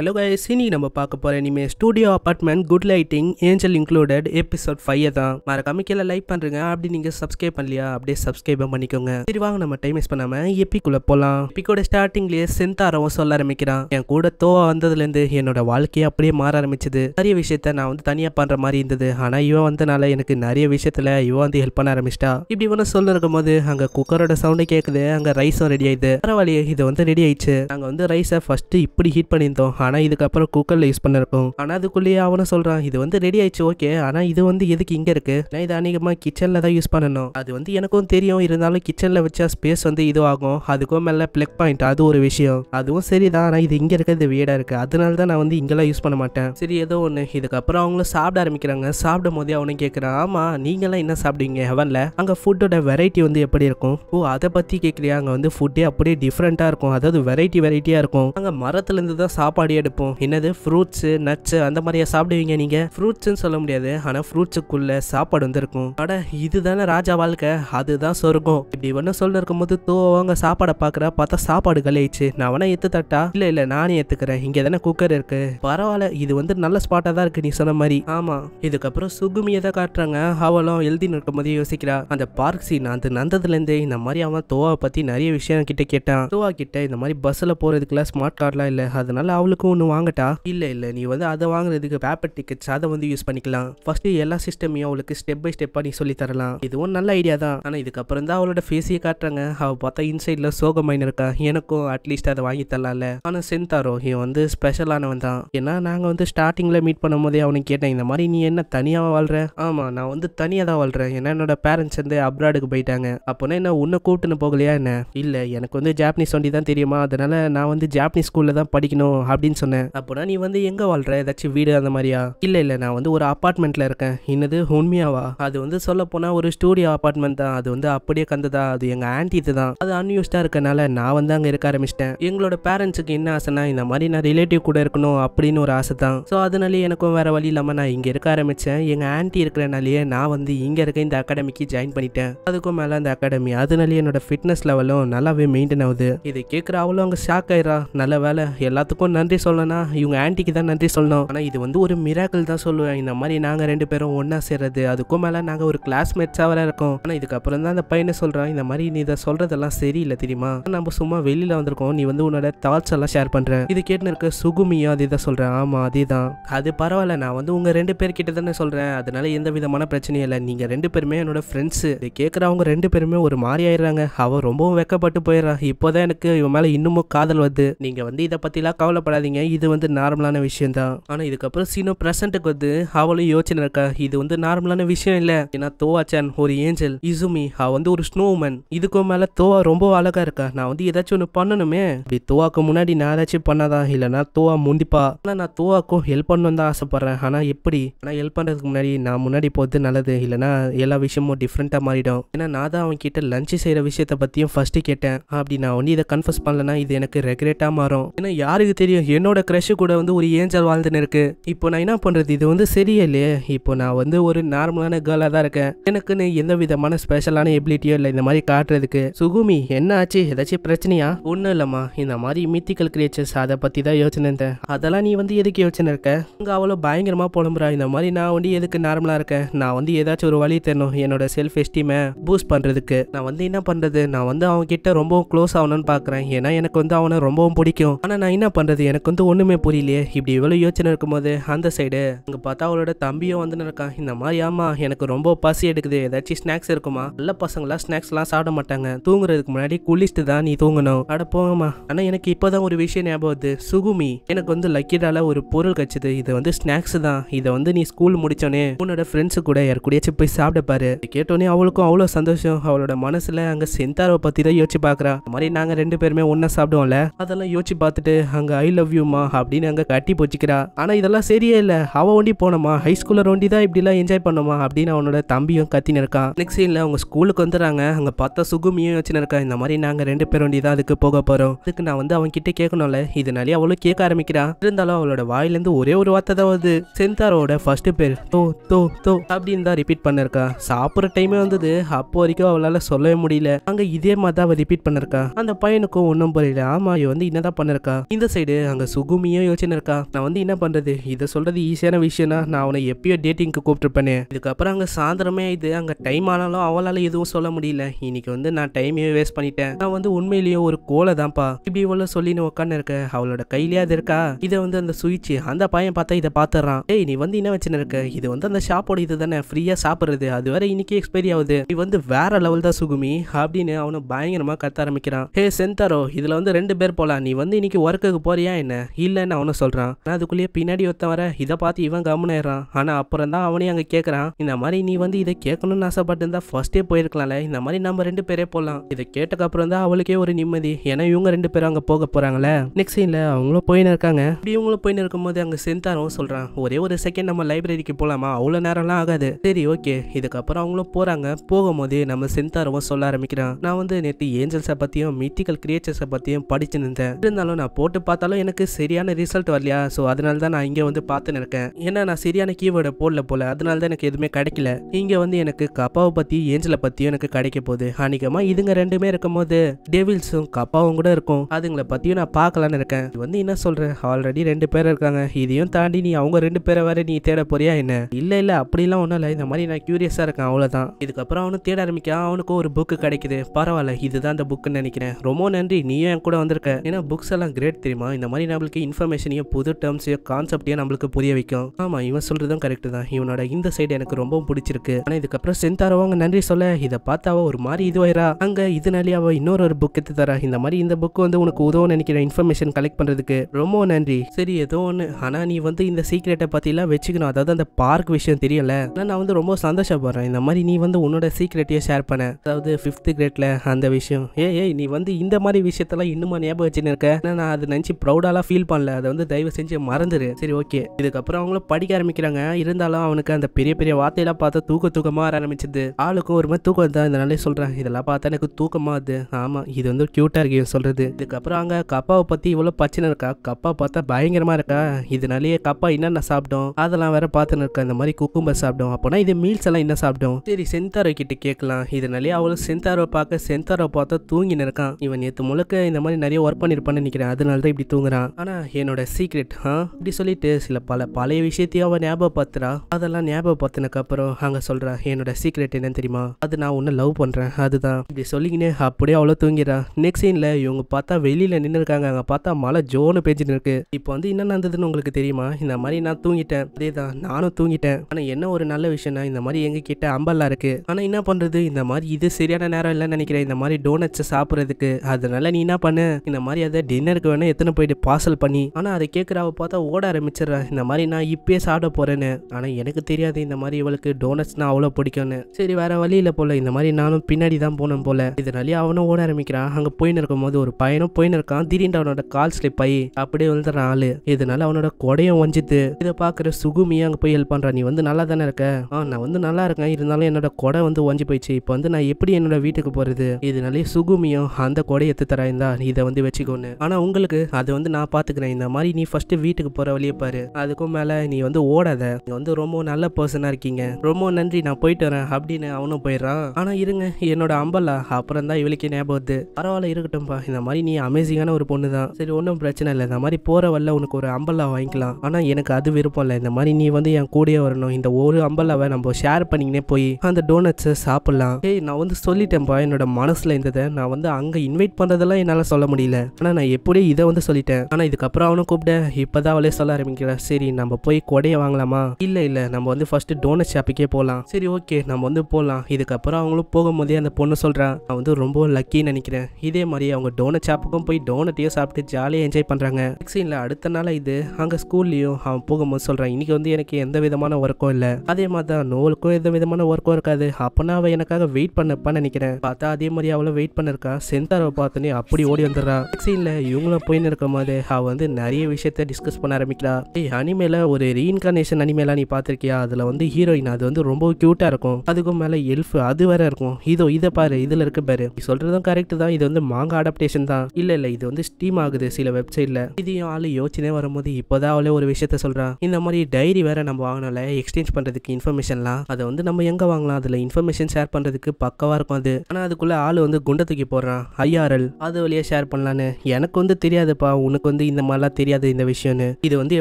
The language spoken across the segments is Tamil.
ஹலோ கைஸ் இன்னைக்கு நம்ம பார்க்க போகிற இனிமே studio apartment good lighting angel included episode five தான் மற கமிக்கையில் லைக் பண்ணுறங்க அப்படி நீங்கள் சப்ஸ்கிரைப் பண்ணலையா அப்படியே சப்ஸ்கிரைப் பண்ணிக்கோங்க சரி வாங்க நம்ம டைம் வேஸ்ட் பண்ணாமல் எப்பிக்குள்ளே போகலாம் எப்பிக்கோட ஸ்டார்டிங்லேயே செந்தாரவும் சொல்ல ஆரம்பிக்கிறான் என் கூட தோவா வந்ததுலேருந்து என்னோட வாழ்க்கையை அப்படியே மாற ஆரம்பிச்சது நிறைய விஷயத்த நான் வந்து தனியாக பண்ணுற மாதிரி இருந்தது ஆனால் இவன் வந்தனால எனக்கு நிறைய விஷயத்தில் இவன் வந்து ஹெல்ப் பண்ண ஆரம்பிச்சிட்டா இப்படி ஒன்று சொல்ல போது அங்கே குக்கரோட சவுண்டை கேட்குது அங்கே ரைஸும் ரெடி ஆயிடுது பரவாயில்லையே இது வந்து ரெடி ஆயிடுச்சு நாங்கள் வந்து ரைஸை ஃபஸ்ட்டு இப்படி ஹீட் பண்ணியிருந்தோம் ஆனால் இதுக்கப்புறம் குக்கரில் யூஸ் பண்ணிருக்கோம் ஆனால் அதுக்குள்ளேயே அவனை சொல்கிறான் இது வந்து ரெடி ஆயிடுச்சு ஓகே ஆனால் இது வந்து எதுக்கு இங்கே இருக்குது நான் இது அதிகமா கிச்சனில் தான் யூஸ் பண்ணணும் அது வந்து எனக்கும் தெரியும் இருந்தாலும் கிச்சனில் வச்சா ஸ்பேஸ் வந்து இதுவாகும் அதுக்கும் மேலே பிளக் பாயிண்ட் அது ஒரு விஷயம் அதுவும் சரி தான் ஆனால் இது இங்கே இருக்கிறது வீடா இருக்குது அதனால தான் நான் வந்து இங்கெல்லாம் யூஸ் பண்ண மாட்டேன் சரி ஏதோ ஒன்று இதுக்கப்புறம் அவங்களும் சாப்பிட ஆரம்பிக்கிறாங்க சாப்பிடும் போதே அவனும் கேட்குறான் ஆமாம் எல்லாம் என்ன சாப்பிடுவீங்க ஹெவனில் அங்கே ஃபுட்டோட வெரைட்டி வந்து எப்படி இருக்கும் ஓ அதை பற்றி கேட்குறியா அங்கே வந்து ஃபுட்டே அப்படியே டிஃப்ரெண்ட்டாக இருக்கும் அதாவது வெரைட்டி வெரைட்டியாக இருக்கும் அங்கே மரத்துலேருந்து தான் சாப்பாடு எடுப்போம் என்னது ஃப்ரூட்ஸு நட்ஸ் அந்த மாதிரியா சாப்பிடுவீங்க நீங்கள் ஃப்ரூட்ஸ்ன்னு சொல்ல முடியாது ஆனால் ஃப்ரூட்ஸுக்குள்ள சாப்பாடு வந்திருக்கும் அட இதுதானே ராஜா வாழ்க்கை அதுதான் சொர்க்கம் இப்படி ஒன்று சொல்ல இருக்கும்போது அவங்க சாப்பாடை பார்க்குற பார்த்தா சாப்பாடு கலையிச்சு நான் வேணா எத்து தட்டா இல்லை இல்லை நானே எத்துக்கிறேன் இங்கே தானே குக்கர் இருக்கு பரவாயில்ல இது வந்து நல்ல ஸ்பாட்டாக தான் இருக்கு நீ சொன்ன மாதிரி ஆமாம் இதுக்கப்புறம் சுகுமியை தான் காட்டுறாங்க அவளும் எழுதி நிற்கும் போது யோசிக்கிறா அந்த பார்க் சீன் அது நந்ததுலேருந்து இந்த மாதிரி அவன் தோவா பற்றி நிறைய விஷயம் கிட்ட கேட்டான் தோவா கிட்ட இந்த மாதிரி பஸ்ஸில் போகிறதுக்குலாம் ஸ்மார்ட் கார்டெலாம் இல்லை அதனால அவளுக்கு அதுக்கும் ஒன்று வாங்கட்டா இல்லை இல்லை நீ வந்து அதை வாங்குறதுக்கு பேப்பர் டிக்கெட்ஸ் அதை வந்து யூஸ் பண்ணிக்கலாம் ஃபர்ஸ்ட் எல்லா சிஸ்டமையும் அவளுக்கு ஸ்டெப் பை ஸ்டெப்பாக நீ சொல்லி தரலாம் இதுவும் நல்ல ஐடியா தான் ஆனால் இதுக்கப்புறம் தான் அவளோட ஃபேஸையே காட்டுறாங்க அவள் பார்த்தா இன்சைடில் சோகமாயின் இருக்கா எனக்கும் அட்லீஸ்ட் அதை வாங்கி தரலாம்ல ஆனால் சென்தாரோ இவன் வந்து ஸ்பெஷலானவன் தான் ஏன்னா நாங்கள் வந்து ஸ்டார்டிங்கில் மீட் பண்ணும் போதே அவனுக்கு கேட்டேன் இந்த மாதிரி நீ என்ன தனியாக வாழ்கிற ஆமாம் நான் வந்து தனியாக தான் வாழ்கிறேன் ஏன்னா என்னோட பேரண்ட்ஸ் வந்து அப்ராடுக்கு போயிட்டாங்க அப்போனா என்ன உன்னை கூப்பிட்டுன்னு போகலையா என்ன இல்லை எனக்கு வந்து ஜாப்பனீஸ் வண்டி தான் தெரியுமா அதனால் நான் வந்து ஜாப்பனீஸ் ஸ்கூலில் தான் படிக்கணும் அப்படி அப்படின்னு சொன்னேன் அப்போனா நீ வந்து எங்கே வாழ்ற ஏதாச்சும் வீடு அந்த மாதிரியா இல்லை இல்லை நான் வந்து ஒரு அபார்ட்மெண்ட்ல இருக்கேன் என்னது உண்மையாவா அது வந்து சொல்ல போனா ஒரு ஸ்டூடியோ அப்பார்ட்மெண்ட் தான் அது வந்து அப்படியே கந்ததா அது எங்கள் ஆன்டி தான் அது அன்யூஸ்டாக இருக்கனால நான் வந்து அங்கே இருக்க ஆரம்பிச்சிட்டேன் எங்களோட பேரண்ட்ஸுக்கு என்ன ஆசைனா இந்த மாதிரி நான் ரிலேட்டிவ் கூட இருக்கணும் அப்படின்னு ஒரு ஆசை தான் ஸோ அதனாலே எனக்கும் வேற வழி இல்லாம நான் இங்கே இருக்க ஆரம்பிச்சேன் எங்கள் ஆன்டி இருக்கிறனாலேயே நான் வந்து இங்கே இருக்க இந்த அகாடமிக்கு ஜாயின் பண்ணிட்டேன் அதுக்கும் மேலே அந்த அகாடமி அதனால என்னோட ஃபிட்னஸ் லெவலும் நல்லாவே மெயின்டைன் ஆகுது இதை கேட்குற அவ்வளோ அங்கே ஷாக் ஆயிரா நல்ல வேலை எல்லாத்துக்கும் நன்றி நன்றி சொல்லணும் இவங்க ஆண்டிக்கு தான் நன்றி சொல்லணும் ஆனால் இது வந்து ஒரு மிராக்கள் தான் சொல்லுவேன் இந்த மாதிரி நாங்கள் ரெண்டு பேரும் ஒன்றா சேர்றது அதுக்கும் மேலே நாங்கள் ஒரு கிளாஸ்மேட்ஸாக வர இருக்கோம் ஆனால் இதுக்கப்புறம் தான் அந்த பையனை சொல்கிறான் இந்த மாதிரி நீ இதை சொல்கிறதெல்லாம் சரியில்லை தெரியுமா நம்ம சும்மா வெளியில் வந்திருக்கோம் நீ வந்து உன்னோட தாட்ஸ் எல்லாம் ஷேர் பண்ணுறேன் இது கேட்டுன்னு இருக்க சுகுமியா அதே தான் சொல்கிறேன் ஆமாம் அதே தான் அது பரவாயில்ல நான் வந்து உங்கள் ரெண்டு பேர்கிட்ட தானே சொல்கிறேன் அதனால எந்த விதமான பிரச்சனையும் இல்லை நீங்கள் ரெண்டு பேருமே என்னோட ஃப்ரெண்ட்ஸு இது கேட்குறவங்க ரெண்டு பேருமே ஒரு மாதிரி ஆயிடுறாங்க அவன் ரொம்பவும் வெக்கப்பட்டு போயிடுறான் இப்போதான் எனக்கு இவன் மேலே இன்னமும் காதல் வருது நீங்கள் வந்து இதை பற்றிலாம் கவலைப்படாதீங்க நினைக்காதீங்க இது வந்து நார்மலான விஷயம் தான் ஆனால் இதுக்கப்புறம் சீனோ ப்ரெசண்ட்டுக்கு வந்து அவளும் யோசனை இருக்கா இது வந்து நார்மலான விஷயம் இல்லை ஏன்னா தோவாச்சான் ஒரு ஏஞ்சல் இசுமி அவ வந்து ஒரு ஸ்னோமேன் இதுக்கும் மேலே தோவா ரொம்ப அழகா இருக்கா நான் வந்து ஏதாச்சும் ஒன்று பண்ணணுமே இப்படி தோவாக்கு முன்னாடி நான் ஏதாச்சும் பண்ணாதான் இல்லைனா தோவா முந்திப்பா ஆனால் நான் தோவாக்கும் ஹெல்ப் பண்ணணும் தான் ஆசைப்பட்றேன் ஆனால் எப்படி ஆனால் ஹெல்ப் பண்ணுறதுக்கு முன்னாடி நான் முன்னாடி போகிறது நல்லது இல்லைனா எல்லா விஷயமும் டிஃப்ரெண்ட்டாக மாறிடும் ஏன்னா நான் தான் அவங்க கிட்ட லஞ்சு செய்கிற விஷயத்த பற்றியும் ஃபஸ்ட்டு கேட்டேன் அப்படி நான் வந்து இதை கன்ஃபர்ஸ் பண்ணலன்னா இது எனக்கு ரெக்ரெட்டாக மாறும் ஏன்னா யாருக்கு தெரியும் என்னோட க்ரஷ் கூட வந்து ஒரு ஏஞ்சல் வாழ்ந்துன்னு இருக்கு இப்போ நான் என்ன பண்ணுறது இது வந்து சரியில்லையே இப்போ நான் வந்து ஒரு நார்மலான கேர்ளாக தான் இருக்கேன் எனக்குன்னு எந்த விதமான ஸ்பெஷலான எபிலிட்டியோ இல்லை இந்த மாதிரி காட்டுறதுக்கு சுகுமி என்ன ஆச்சு ஏதாச்சும் பிரச்சனையா ஒன்றும் இல்லைம்மா இந்த மாதிரி மித்திக்கல் கிரியேச்சர்ஸ் அதை பற்றி தான் யோசனை இருந்தேன் அதெல்லாம் நீ வந்து எதுக்கு யோசனை இருக்க அங்கே அவ்வளோ பயங்கரமாக புலம்புறா இந்த மாதிரி நான் வந்து எதுக்கு நார்மலாக இருக்கேன் நான் வந்து ஏதாச்சும் ஒரு வழி தரணும் என்னோட செல்ஃப் எஸ்டீமை பூஸ்ட் பண்ணுறதுக்கு நான் வந்து என்ன பண்ணுறது நான் வந்து கிட்ட ரொம்பவும் க்ளோஸ் ஆகணும்னு பார்க்குறேன் ஏன்னா எனக்கு வந்து அவனை ரொம்பவும் பிடிக்கும் ஆனால் நான் என்ன பண்ணுறது எனக்கு எனக்கு வந்து ஒன்றுமே புரியலையே இப்படி இவ்வளோ யோசனை இருக்கும்போது அந்த சைடு அங்கே பார்த்தா அவளோட தம்பியும் வந்து இருக்கான் இந்த மாதிரி ஆமா எனக்கு ரொம்ப பசி எடுக்குது ஏதாச்சும் ஸ்நாக்ஸ் இருக்குமா நல்ல பசங்களாம் ஸ்நாக்ஸ்லாம் சாப்பிட மாட்டாங்க தூங்குறதுக்கு முன்னாடி குளிச்சுட்டு தான் நீ தூங்கணும் அட போங்கம்மா ஆனால் எனக்கு இப்போதான் ஒரு விஷயம் ஞாபகம் வருது சுகுமி எனக்கு வந்து லக்கீடால ஒரு பொருள் கிடைச்சது இது வந்து ஸ்நாக்ஸ் தான் இதை வந்து நீ ஸ்கூல் முடிச்சோன்னே உன்னோட ஃப்ரெண்ட்ஸு கூட யார் கூடயாச்சும் போய் சாப்பிட பாரு கேட்டோன்னே அவளுக்கும் அவ்வளோ சந்தோஷம் அவளோட மனசில் அங்கே செந்தாரவை பற்றி தான் யோசிச்சு பார்க்குறா இந்த மாதிரி நாங்கள் ரெண்டு பேருமே ஒன்றா சாப்பிடுவோம்ல அதெல்லாம் யோசிச்சு பார்த்துட்டு அங்கே ஐ லவ் யூ லவ்யூமா அப்படின்னு அங்கே கட்டி போச்சுக்கிறா ஆனால் இதெல்லாம் சரியே இல்லை அவ ஒண்டி போனோமா ஹை ஸ்கூலில் ஒண்டி தான் இப்படிலாம் என்ஜாய் பண்ணோமா அப்படின்னு அவனோட தம்பியும் கத்தின்னு நிற்கான் நெக்ஸ்ட் சீனில் அவங்க ஸ்கூலுக்கு வந்துடுறாங்க அங்கே பார்த்தா சுகுமியும் வச்சு இருக்கா இந்த மாதிரி நாங்கள் ரெண்டு பேர் ஒண்டி தான் அதுக்கு போக போகிறோம் அதுக்கு நான் வந்து அவன் கிட்டே கேட்கணும்ல இதனாலே அவளும் கேட்க ஆரம்பிக்கிறா இருந்தாலும் அவளோட வாயிலேருந்து ஒரே ஒரு வார்த்தை தான் வருது சென்தாரோட ஃபர்ஸ்ட் பேர் தோ தோ தோ அப்படின்னு தான் ரிப்பீட் பண்ணிருக்கா சாப்பிட்ற டைமே வந்தது அப்போ வரைக்கும் அவளால் சொல்லவே முடியல அங்கே இதே மாதிரி தான் ரிப்பீட் பண்ணிருக்கா அந்த பையனுக்கும் ஒன்றும் புரியல ஆமா இவ வந்து என்னதான் பண்ணிருக்கா இந்த சைடு அங்கே சுகுமியும் யோசனை இருக்கா நான் வந்து என்ன பண்றது இதை சொல்றது ஈஸியான விஷயம்னா நான் அவனை எப்பயோ டேட்டிங்க்கு கூப்பிட்டுருப்பேனே இதுக்கப்புறம் அங்கே சாயந்தரமே இது அங்கே டைம் ஆனாலும் அவளால் எதுவும் சொல்ல முடியல இன்னைக்கு வந்து நான் டைமையே வேஸ்ட் பண்ணிட்டேன் நான் வந்து உண்மையிலேயே ஒரு கோலை தான்ப்பா இப்படி இவ்வளோ சொல்லின்னு உட்காந்து இருக்க அவளோட கையிலேயே அது இருக்கா இதை வந்து அந்த சுயிச்சு அந்த பையன் பார்த்தா இதை பாத்துறான் ஏய் நீ வந்து என்ன வச்சுன்னு இருக்க இது வந்து அந்த ஷாப்போட இது தானே ஃப்ரீயா சாப்பிடுறது அது வேற இன்னைக்கு எக்ஸ்பைரி ஆகுது நீ வந்து வேற லெவல் தான் சுகுமி அப்படின்னு அவனை பயங்கரமாக கத்த ஆரம்பிக்கிறான் ஹே சென்தாரோ இதில் வந்து ரெண்டு பேர் போகலாம் நீ வந்து இன்னைக்கு ஒர்க்குக்கு போறியா என்ன இல்லைன்னு அவனும் சொல்கிறான் ஆனால் அதுக்குள்ளேயே பின்னாடி ஒருத்தன் வர இதை பார்த்து இவன் கவனிடுறான் ஆனால் அப்புறம் தான் அவனே அங்கே கேட்குறான் இந்த மாதிரி நீ வந்து இதை கேட்கணும்னு ஆசைப்பட்டிருந்தா ஃபர்ஸ்டே போயிருக்கலாம்ல இந்த மாதிரி நம்ம ரெண்டு பேரே போகலாம் இதை கேட்டக்கப்புறம் தான் அவளுக்கே ஒரு நிம்மதி ஏன்னா இவங்க ரெண்டு பேரும் அங்கே போக போகிறாங்களே நெக்ஸ்ட் சீனில் அவங்களும் போயின்னு இருக்காங்க இப்படி இவங்களும் போயின்னு இருக்கும்போது அங்கே செந்தாரவும் சொல்கிறான் ஒரே ஒரு செகண்ட் நம்ம லைப்ரரிக்கு போகலாமா அவ்வளோ நேரம்லாம் ஆகாது சரி ஓகே இதுக்கப்புறம் அவங்களும் போகிறாங்க போகும்போது நம்ம செந்தாரவும் சொல்ல ஆரம்பிக்கிறான் நான் வந்து நேற்று ஏஞ்சல்ஸை பற்றியும் மித்திக்கல் கிரியேச்சர்ஸை பற்றியும் படிச்சு இருந்தேன் இருந்தாலும் நான் போட்டு பார்த்தாலும் எனக்கு எனக்கு சரியான ரிசல்ட் வரலையா ஸோ அதனால தான் நான் இங்கே வந்து பார்த்துன்னு இருக்கேன் ஏன்னா நான் சரியான கீவேர்டை போடல போல அதனால தான் எனக்கு எதுவுமே கிடைக்கல இங்கே வந்து எனக்கு கப்பாவை பற்றி ஏஞ்சலை பற்றியும் எனக்கு கிடைக்க போகுது ஹானிகமாக இதுங்க ரெண்டுமே இருக்கும் போது டெவில்ஸும் கப்பாவும் கூட இருக்கும் அதுங்களை பற்றியும் நான் பார்க்கலான்னு இருக்கேன் வந்து என்ன சொல்கிறேன் ஆல்ரெடி ரெண்டு பேர் இருக்காங்க இதையும் தாண்டி நீ அவங்க ரெண்டு பேரை வேற நீ தேட போறியா என்ன இல்லை இல்லை அப்படிலாம் ஒன்றும் இல்லை இந்த மாதிரி நான் கியூரியஸாக இருக்கேன் அவ்வளோதான் இதுக்கப்புறம் அவனு தேட ஆரம்பிக்க அவனுக்கும் ஒரு புக்கு கிடைக்குது பரவாயில்ல இதுதான் அந்த புக்குன்னு நினைக்கிறேன் ரொம்ப நன்றி நீயும் என் கூட வந்திருக்க ஏன்னா புக்ஸ் எல்லாம் கிரேட் தெரியுமா இந்த மாதிரி மாதிரி நம்மளுக்கு இன்ஃபர்மேஷனையும் புது டேர்ம்ஸையும் கான்செப்டையும் நம்மளுக்கு புரிய வைக்கும் ஆமா இவன் சொல்றதும் கரெக்ட் தான் இவனோட இந்த சைடு எனக்கு ரொம்ப பிடிச்சிருக்கு ஆனால் இதுக்கப்புறம் சென்தாரோ அவங்க நன்றி சொல்ல இதை பார்த்தாவோ ஒரு மாதிரி இதுவாயிரா அங்கே இதனாலே அவ இன்னொரு ஒரு புக் எடுத்து தரா இந்த மாதிரி இந்த புக் வந்து உனக்கு உதவும் நினைக்கிற இன்ஃபர்மேஷன் கலெக்ட் பண்ணுறதுக்கு ரொம்ப நன்றி சரி ஏதோ ஒன்று ஆனால் நீ வந்து இந்த சீக்ரெட்டை பற்றிலாம் வச்சுக்கணும் அதாவது அந்த பார்க் விஷயம் தெரியல ஆனால் நான் வந்து ரொம்ப சந்தோஷப்படுறேன் இந்த மாதிரி நீ வந்து உன்னோட சீக்ரெட்டையே ஷேர் பண்ண அதாவது ஃபிஃப்த்து கிரேட்ல அந்த விஷயம் ஏ ஏய் நீ வந்து இந்த மாதிரி விஷயத்தெல்லாம் இன்னுமா ஞாபகம் வச்சுன்னு இருக்க நான் அதை நினச்சி ப்ரௌடால நல்லா ஃபீல் பண்ணல அதை வந்து தயவு செஞ்சு மறந்துடு சரி ஓகே இதுக்கப்புறம் அவங்களும் படிக்க ஆரம்பிக்கிறாங்க இருந்தாலும் அவனுக்கு அந்த பெரிய பெரிய வார்த்தையெல்லாம் பார்த்தா தூக்க தூக்கமாக வர ஆரம்பிச்சது ஆளுக்கும் ஒரு மாதிரி தூக்கம் தான் இந்த நாளே சொல்கிறேன் இதெல்லாம் பார்த்தா எனக்கு தூக்கமாக அது ஆமாம் இது வந்து க்யூட்டாக இருக்கு சொல்கிறது இதுக்கப்புறம் அங்கே கப்பாவை பற்றி இவ்வளோ பிரச்சனை இருக்கா கப்பா பார்த்தா பயங்கரமாக இருக்கா இதனாலேயே கப்பா என்னென்ன சாப்பிடும் அதெல்லாம் வேற பார்த்துன்னு இருக்கா இந்த மாதிரி குக்கும்பர் சாப்பிடும் அப்போனா இது மீல்ஸ் எல்லாம் என்ன சாப்பிடும் சரி செந்தாரோ கிட்ட கேட்கலாம் இதனாலே அவளும் செந்தாரோ பார்க்க செந்தாரோ பார்த்தா தூங்கின்னு இருக்கான் இவன் நேற்று முழுக்க இந்த மாதிரி நிறைய ஒர்க் பண்ணியிருப்பான்னு நினைக்கிறேன் அதனால தான் இப்படி தூங்குறான் போகிறான் ஆனால் என்னோட சீக்ரெட் ஆ இப்படி சொல்லிட்டு சில பல பழைய விஷயத்தையும் அவன் ஞாபகப்படுத்துறா அதெல்லாம் ஞாபகப்படுத்தினக்கு அப்புறம் அங்கே சொல்கிறா என்னோட சீக்ரெட் என்னன்னு தெரியுமா அது நான் உன்னை லவ் பண்ணுறேன் அதுதான் இப்படி சொல்லிக்கினே அப்படியே அவ்வளோ தூங்கிறா நெக்ஸ்ட் சீனில் இவங்க பார்த்தா வெளியில் நின்று இருக்காங்க அங்கே பார்த்தா மழை ஜோனு பெஞ்சுன்னு இருக்கு இப்போ வந்து என்ன நடந்ததுன்னு உங்களுக்கு தெரியுமா இந்த மாதிரி நான் தூங்கிட்டேன் அதேதான் நானும் தூங்கிட்டேன் ஆனால் என்ன ஒரு நல்ல விஷயம்னா இந்த மாதிரி எங்கள் கிட்ட அம்பல்லாம் இருக்கு ஆனால் என்ன பண்ணுறது இந்த மாதிரி இது சரியான நேரம் இல்லைன்னு நினைக்கிறேன் இந்த மாதிரி டோனட்ஸை சாப்பிட்றதுக்கு அதனால நீ என்ன பண்ணு இந்த மாதிரி அதை டின்னருக்கு வேணால் எத்தனை போயிட்டு பாஸ் பார்சல் பண்ணி ஆனால் அதை கேட்குறாவ பார்த்தா ஓட ஆரம்பிச்சிடறேன் இந்த மாதிரி நான் இப்பயே சாப்பிட போகிறேன்னு ஆனால் எனக்கு தெரியாது இந்த மாதிரி இவளுக்கு டோனட்ஸ்னால் அவ்வளோ பிடிக்கும்னு சரி வேற வழியில் போல் இந்த மாதிரி நானும் பின்னாடி தான் போனேன் போல் இதனாலேயே அவனும் ஓட ஆரம்பிக்கிறான் அங்கே போயின்னு இருக்கும்போது ஒரு பையனும் போயின்னு இருக்கான் திடீர்னு அவனோட கால் ஸ்லிப் ஆகி அப்படியே விழுந்துறான் ஆள் இதனால அவனோட கொடையும் வஞ்சித்து இதை பார்க்குற சுகுமியும் அங்கே போய் ஹெல்ப் பண்ணுறான் நீ வந்து நல்லா தானே இருக்க ஆ நான் வந்து நல்லா இருக்கேன் இருந்தாலும் என்னோட கொடை வந்து ஒஞ்சி போயிடுச்சு இப்போ வந்து நான் எப்படி என்னோட வீட்டுக்கு போகிறது இதனாலே சுகுமியும் அந்த கொடை எடுத்து தராயிருந்தா இதை வந்து வச்சுக்கோன்னு ஆனால் உங்களுக்கு அது வந்து நான் நான் பாத்துக்கிறேன் இந்த மாதிரி நீ ஃபர்ஸ்ட் வீட்டுக்கு போகிற வழியை பாரு அதுக்கும் மேலே நீ வந்து ஓடாத நீ வந்து ரொம்ப நல்ல பர்சனாக இருக்கீங்க ரொம்ப நன்றி நான் போயிட்டு வரேன் அப்படின்னு அவனும் போயிடுறான் ஆனால் இருங்க என்னோட அம்பலா அப்புறம் தான் இவளுக்கு ஞாபகம் வருது பரவாயில்ல இருக்கட்டும்ப்பா இந்த மாதிரி நீ அமேசிங்கான ஒரு பொண்ணு தான் சரி ஒன்றும் பிரச்சனை இல்லை இந்த மாதிரி போகிற வழியில் உனக்கு ஒரு அம்பலா வாங்கிக்கலாம் ஆனால் எனக்கு அது விருப்பம் இல்லை இந்த மாதிரி நீ வந்து என் கூடயே வரணும் இந்த ஒரு அம்பலாவை நம்ம ஷேர் பண்ணிக்கினே போய் அந்த டோனட்ஸை சாப்பிட்லாம் ஏய் நான் வந்து சொல்லிட்டேன்ப்பா என்னோட மனசுல இருந்ததை நான் வந்து அங்கே இன்வைட் பண்ணுறதெல்லாம் என்னால் சொல்ல முடியல ஆனால் நான் எப்படியும் இதை வந்து சொல்லிட்டேன் ஆனால் இதுக்கப்புறம் அவனும் கூப்பிட்டேன் இப்போ தான் அவளே சொல்ல ஆரம்பிக்கிறா சரி நம்ம போய் கொடையை வாங்கலாமா இல்லை இல்லை நம்ம வந்து ஃபஸ்ட்டு டோனட் ஷாப்புக்கே போகலாம் சரி ஓகே நம்ம வந்து போகலாம் இதுக்கப்புறம் அவங்களும் போகும்போதே அந்த பொண்ணு சொல்கிறான் நான் வந்து ரொம்ப லக்கின்னு நினைக்கிறேன் இதே மாதிரி அவங்க டோனட் ஷாப்புக்கும் போய் டோனட்டையும் சாப்பிட்டு ஜாலியாக என்ஜாய் பண்ணுறாங்க சீனில் அடுத்த நாள் இது அங்கே ஸ்கூல்லையும் அவன் போகும்போது சொல்கிறான் இன்றைக்கி வந்து எனக்கு எந்த விதமான ஒர்க்கும் இல்லை அதே மாதிரி தான் நோலுக்கும் எந்த விதமான ஒர்க்கும் இருக்காது அப்போனா அவள் எனக்காக வெயிட் பண்ணப்பான்னு நினைக்கிறேன் பார்த்தா அதே மாதிரி அவளும் வெயிட் பண்ணிருக்கா செந்தாரவை பார்த்தோன்னே அப்படி ஓடி வந்துடுறான் சீனில் இவங்களும் போயின்னு இருக்கும் போது அவ வந்து நிறைய விஷயத்த டிஸ்கஸ் பண்ண ஆரம்பிக்கிறா அனிமேல ஒரு ரீஇன்கார்னேஷன் அனிமேலா நீ பார்த்துருக்கியா அதில் வந்து ஹீரோயின் அது வந்து ரொம்ப க்யூட்டாக இருக்கும் அதுக்கும் மேலே எல்ஃப் அது வேற இருக்கும் இதோ இதை பாரு இதில் இருக்க பாரு சொல்கிறதும் கரெக்ட் தான் இது வந்து மாங்க அடாப்டேஷன் தான் இல்லை இல்லை இது வந்து ஸ்டீம் ஆகுது சில வெப்சைட்டில் இதையும் ஆள் யோசனை வரும்போது இப்போதான் அவளே ஒரு விஷயத்த சொல்கிறான் இந்த மாதிரி டைரி வேற நம்ம வாங்கினால எக்ஸ்சேஞ்ச் பண்ணுறதுக்கு இன்ஃபர்மேஷன்லாம் அதை வந்து நம்ம எங்கே வாங்கலாம் அதில் இன்ஃபர்மேஷன் ஷேர் பண்ணுறதுக்கு பக்கவாக இருக்கும் அது ஆனால் அதுக்குள்ளே ஆள் வந்து குண்டத்துக்கு தூக்கி போடுறான் ஐஆர்எல் அது வழியாக ஷேர் பண்ணலான்னு எனக்கு வந்து தெரியாதுப்பா உனக்கு உங்களுக்கு வந்து இந்த மாதிரிலாம் தெரியாது இந்த விஷயம்னு இது வந்து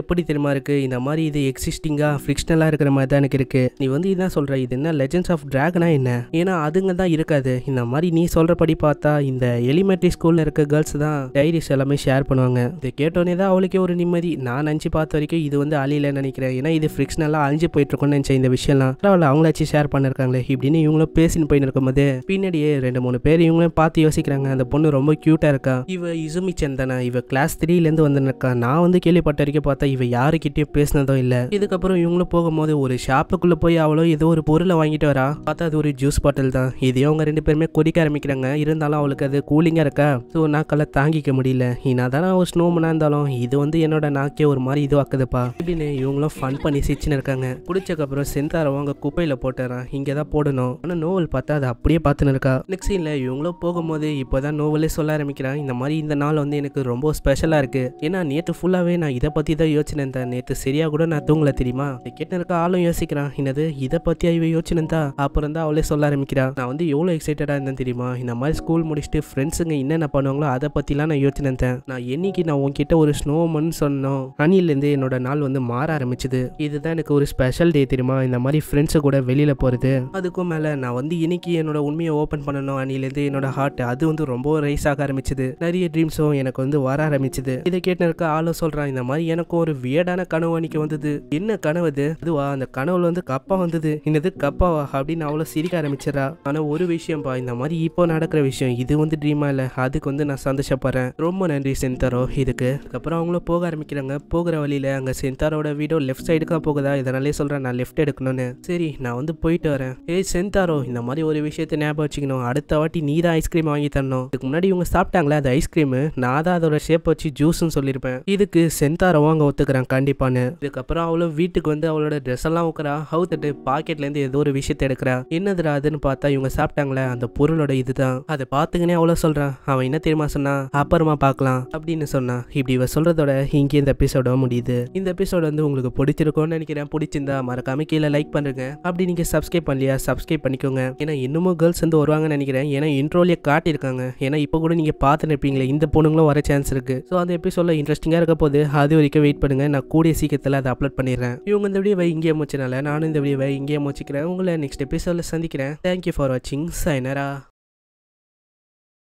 எப்படி தெரியுமா இருக்குது இந்த மாதிரி இது எக்ஸிஸ்டிங்காக ஃபிக்ஷனலாக இருக்கிற மாதிரி தான் எனக்கு இருக்குது நீ வந்து இதான் சொல்கிற இது என்ன லெஜெண்ட்ஸ் ஆஃப் ட்ராகனா என்ன ஏன்னா அதுங்க தான் இருக்காது இந்த மாதிரி நீ சொல்கிறபடி பார்த்தா இந்த எலிமெண்ட்ரி ஸ்கூலில் இருக்க கேர்ள்ஸ் தான் டைரிஸ் எல்லாமே ஷேர் பண்ணுவாங்க இதை கேட்டோன்னே தான் அவளுக்கே ஒரு நிம்மதி நான் நினச்சி பார்த்த வரைக்கும் இது வந்து அழியிலன்னு நினைக்கிறேன் ஏன்னா இது ஃபிக்ஷனலாக அழிஞ்சு போயிட்டு இருக்கும்னு நினைச்சேன் இந்த விஷயம்லாம் அவளை அவங்களாச்சும் ஷேர் பண்ணிருக்காங்களே இப்படின்னு இவங்களும் பேசின்னு போயிட்டு இருக்கும்போது பின்னாடியே ரெண்டு மூணு பேர் இவங்களும் பார்த்து யோசிக்கிறாங்க அந்த பொண்ணு ரொம்ப க்யூட்டாக இருக்கா இவ இசுமிச்சன் தானே இவ கிளாஸ் த்ரீ வெளியிலேருந்து வந்திருக்கா நான் வந்து கேள்விப்பட்ட வரைக்கும் பார்த்தா இவ யாருக்கிட்டயும் பேசினதோ இல்லை இதுக்கப்புறம் இவங்களும் போகும்போது ஒரு ஷாப்புக்குள்ளே போய் அவளோ ஏதோ ஒரு பொருளை வாங்கிட்டு வரா பார்த்தா அது ஒரு ஜூஸ் பாட்டில் தான் இதையும் அவங்க ரெண்டு பேருமே குடிக்க ஆரம்பிக்கிறாங்க இருந்தாலும் அவளுக்கு அது கூலிங்காக இருக்கா ஸோ நாக்கால தாங்கிக்க முடியல நான் தானே ஒரு ஸ்னோமனாக இருந்தாலும் இது வந்து என்னோட நாக்கே ஒரு மாதிரி இதுவாக்குதுப்பா அப்படின்னு இவங்களும் ஃபன் பண்ணி சிச்சுன்னு இருக்காங்க அப்புறம் செந்தாரம் அவங்க குப்பையில் போட்டுறான் இங்கே தான் போடணும் ஆனால் நோவல் பார்த்தா அதை அப்படியே பார்த்துன்னு இருக்கா நெக்ஸ்ட் சீனில் இவங்களும் போகும்போது இப்போதான் நோவலே சொல்ல ஆரம்பிக்கிறான் இந்த மாதிரி இந்த நாள் வந்து எனக்கு ரொம்ப ஸ்பெஷலாக இருக்கு ஏன்னா நேற்று ஃபுல்லாகவே நான் இதை பற்றி தான் யோசனை இருந்தேன் நேற்று சரியாக கூட நான் தூங்கல தெரியுமா கேட்டு இருக்க ஆளும் யோசிக்கிறான் என்னது இதை பற்றி இவன் யோசனை தான் அப்புறம் தான் அவளே சொல்ல ஆரம்பிக்கிறான் நான் வந்து எவ்வளோ எக்ஸைட்டடா இருந்தேன் தெரியுமா இந்த மாதிரி ஸ்கூல் முடிச்சுட்டு ஃப்ரெண்ட்ஸுங்க என்னென்ன பண்ணுவாங்களோ அதை பற்றிலாம் நான் யோசனை நான் என்னைக்கு நான் உங்ககிட்ட ஒரு ஸ்னோமன் சொன்னோம் அணிலேருந்து என்னோட நாள் வந்து மாற ஆரம்பிச்சது இதுதான் எனக்கு ஒரு ஸ்பெஷல் டே தெரியுமா இந்த மாதிரி ஃப்ரெண்ட்ஸு கூட வெளியில் போகிறது அதுக்கும் மேலே நான் வந்து இன்னைக்கு என்னோட உண்மையை ஓப்பன் பண்ணணும் அணிலேருந்து என்னோட ஹார்ட் அது வந்து ரொம்ப ரைஸ் ஆக ஆரம்பிச்சது நிறைய ட்ரீம்ஸும் எனக்கு வந்து வர ஆரம்பிச்சது இதை கேட்டு இருக்க ஆளும் சொல்றான் இந்த மாதிரி எனக்கு ஒரு வியடான கனவு அன்னைக்கு வந்தது என்ன கனவு அது அதுவா அந்த கனவுல வந்து கப்பா வந்தது என்னது கப்பாவா அப்படின்னு அவ்வளோ சிரிக்க ஆரம்பிச்சிடறா ஆனால் ஒரு விஷயம்ப்பா இந்த மாதிரி இப்போ நடக்கிற விஷயம் இது வந்து ட்ரீமா இல்லை அதுக்கு வந்து நான் சந்தோஷப்படுறேன் ரொம்ப நன்றி சென்தாரோ இதுக்கு அப்புறம் அவங்களும் போக ஆரம்பிக்கிறாங்க போகிற வழியில் அங்கே சென்தாரோட வீடோ லெஃப்ட் சைடுக்காக போகுதா இதனாலே சொல்கிறேன் நான் லெஃப்ட் எடுக்கணும்னு சரி நான் வந்து போயிட்டு வரேன் ஏய் சென்தாரோ இந்த மாதிரி ஒரு விஷயத்த ஞாபகம் வச்சுக்கணும் அடுத்த வாட்டி நீ தான் ஐஸ்கிரீம் வாங்கி தரணும் இதுக்கு முன்னாடி இவங்க சாப்பிட்டாங்களே அது ஐஸ்கிரீமு நான் தான் அதோட ஷேப் வச்சு ஜூ ஜூஸ்னு சொல்லியிருப்பேன் இதுக்கு சென்தாரை வாங்க ஒத்துக்கிறான் கண்டிப்பான்னு இதுக்கப்புறம் அவளும் வீட்டுக்கு வந்து அவளோட ட்ரெஸ் எல்லாம் உட்கறா ஹவுத்துட்டு பாக்கெட்லேருந்து ஏதோ ஒரு விஷயத்தை எடுக்கிறா என்னதுடா அதுன்னு பார்த்தா இவங்க சாப்பிட்டாங்களே அந்த பொருளோட இதுதான் அதை பார்த்துக்கினே அவ்வளோ சொல்கிறான் அவன் என்ன தெரியுமா சொன்னா அப்புறமா பார்க்கலாம் அப்படின்னு சொன்னான் இப்படி இவ சொல்கிறதோட இங்கே இந்த எபிசோட முடியுது இந்த எபிசோட வந்து உங்களுக்கு பிடிச்சிருக்கும்னு நினைக்கிறேன் பிடிச்சிருந்தா மறக்காம கீழே லைக் பண்ணுங்க அப்படி நீங்கள் சப்ஸ்கிரைப் பண்ணலையா சப்ஸ்கிரைப் பண்ணிக்கோங்க ஏன்னா இன்னமும் கேர்ள்ஸ் வந்து வருவாங்கன்னு நினைக்கிறேன் ஏன்னா இன்ட்ரோலே காட்டியிருக்காங்க ஏன்னா இப்போ கூட நீங்கள் பார்த்து நினைப்பீங்களே இந்த பொண்ணுங்களும் வர சான்ஸ் இருக்குது ஸோ அந்த சொல்ல இன்ட்ரெஸ்டிங்காக இருக்க போது அது வரைக்கும் வெயிட் பண்ணுங்கள் நான் கூடிய சீக்கிரத்தில் அதை அப்லோட் பண்ணிடுறேன் இவங்க இந்த வீடியோவை இங்கே முடிச்சனால நானும் இந்த வீடியோவை இங்கே முடிச்சிக்கிறேன் உங்களை நெக்ஸ்ட் எபிசோடில் சந்திக்கிறேன் தேங்க்யூ ஃபார் வாட்சிங் சைனரா